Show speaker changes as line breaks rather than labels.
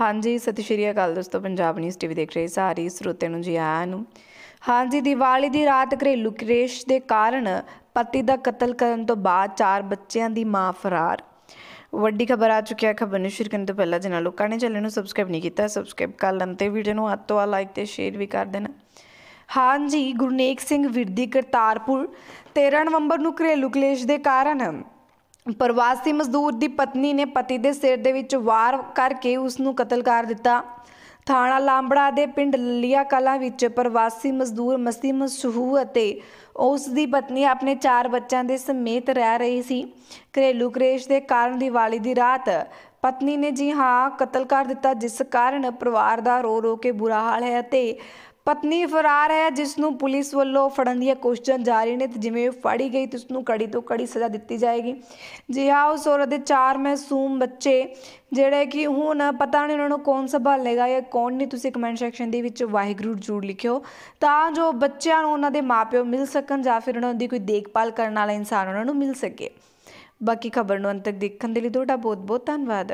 ਹਾਂਜੀ ਸਤਿ ਸ਼੍ਰੀ ਅਕਾਲ ਦੋਸਤੋ ਪੰਜਾਬ ਨਿਊਜ਼ ਟੀਵੀ ਦੇਖ ਰਹੇ ਸਾਰੇ ਸਰੋਤਿਆਂ ਨੂੰ ਜੀ ਆਇਆਂ ਨੂੰ ਹਾਂਜੀ ਦੀਵਾਲੀ ਦੀ ਰਾਤ ਘਰੇਲੂ ਕ੍ਰੇਸ਼ ਦੇ ਕਾਰਨ ਪਤੀ ਦਾ ਕਤਲ ਕਰਨ ਤੋਂ ਬਾਅਦ ਚਾਰ ਬੱਚਿਆਂ ਦੀ ਮਾਂ ਫਰਾਰ ਵੱਡੀ ਖਬਰ ਆ ਚੁੱਕੀ ਹੈ ਖਬਰ ਨੂੰ ਸ਼ੇਅਰ ਕਰਨ ਤੋਂ ਪਹਿਲਾਂ ਜਿਨ੍ਹਾਂ ਲੋਕਾਂ ਨੇ ਚੈਨਲ ਨੂੰ ਸਬਸਕ੍ਰਾਈਬ ਨਹੀਂ ਕੀਤਾ ਸਬਸਕ੍ਰਾਈਬ ਕਰ ਲੈਣ ਤੇ ਵੀਡੀਓ ਨੂੰ ਹੱਥੋਂ ਤੋਂ ਲਾਈਕ ਤੇ ਸ਼ੇਅਰ ਵੀ ਕਰ ਦੇਣਾ ਹਾਂਜੀ ਗੁਰਨੇਕ ਸਿੰਘ ਵਿਰਦੀ ਕਰਤਾਰਪੁਰ 13 ਨਵੰਬਰ ਨੂੰ ਘਰੇਲੂ ਕਲੇਸ਼ ਦੇ ਕਾਰਨ ਪ੍ਰਵਾਸੀ ਮਜ਼ਦੂਰ ਦੀ ਪਤਨੀ ਨੇ ਪਤੀ ਦੇ ਸਿਰ ਦੇ ਵਿੱਚ ਵਾਰ ਕਰਕੇ ਉਸ ਨੂੰ ਕਤਲ ਕਰ ਦਿੱਤਾ ਥਾਣਾ ਲਾਂਬੜਾ ਦੇ ਪਿੰਡ ਲੱਲੀਆ ਕਲਾ ਵਿੱਚ ਪ੍ਰਵਾਸੀ ਮਜ਼ਦੂਰ ਮਸੀ ਮਸ਼ਹੂ ਅਤੇ ਉਸ ਦੀ ਪਤਨੀ ਆਪਣੇ ਚਾਰ ਬੱਚਿਆਂ ਦੇ ਸਮੇਤ ਰਹਿ ਰਹੀ ਸੀ ਘਰੇਲੂ ਕ੍ਰੇਸ਼ ਦੇ ਕਾਰਨ ਦੀਵਾਲੀ ਦੀ ਰਾਤ ਪਤਨੀ ਨੇ ਜੀ ਹਾਂ ਕਤਲ ਕਰ ਦਿੱਤਾ ਜਿਸ ਕਾਰਨ ਪਰਿਵਾਰ ਦਾ ਰੋ ਰੋ ਕੇ ਬੁਰਾ ਹਾਲ ਹੈ ਅਤੇ ਪਤਨੀ ਫਰਾਰ ਹੈ ਜਿਸ ਨੂੰ ਪੁਲਿਸ ਵੱਲੋਂ ਫੜਨ ਦੀਆਂ ਕੋਸ਼ਿਸ਼ਾਂ ਜਾਰੀ ਨੇ ਤੇ ਜਿਵੇਂ ਫੜੀ ਗਈ ਤੇ ਉਸ ਨੂੰ ਕੜੀ ਤੋਂ ਕੜੀ ਸਜ਼ਾ ਦਿੱਤੀ ਜਾਏਗੀ ਜੀ ਹਾਂ ਉਸ ਔਰਤ ਦੇ ਚਾਰ ਮਾਸੂਮ ਬੱਚੇ ਜਿਹੜੇ ਕਿ ਹੁਣ ਪਤਾ ਨਹੀਂ ਉਹਨਾਂ ਨੂੰ ਕੌਣ ਸੰਭਾਲੇਗਾ ਜਾਂ ਕੌਣ ਨਹੀਂ ਤੁਸੀਂ ਕਮੈਂਟ ਸੈਕਸ਼ਨ ਦੇ ਵਿੱਚ ਵਾਹਿਗੁਰੂ ਜੂੜ ਲਿਖਿਓ ਤਾਂ ਜੋ ਬੱਚਿਆਂ ਨੂੰ ਉਹਨਾਂ ਦੇ ਮਾਪਿਓ ਮਿਲ ਸਕਣ ਜਾਂ ਫਿਰ ਉਹਨਾਂ ਦੀ ਕੋਈ ਦੇਖਭਾਲ ਕਰਨ ਵਾਲਾ ਇਨਸਾਨ ਉਹਨਾਂ ਨੂੰ ਮਿਲ ਸਕੇ ਬਾਕੀ ਖਬਰ ਨੂੰ ਅੰਤ ਤੱਕ ਦੇਖਣ ਦੇ ਲਈ ਤੁਹਾਡਾ ਬਹੁਤ ਬਹੁਤ ਧੰਨਵਾਦ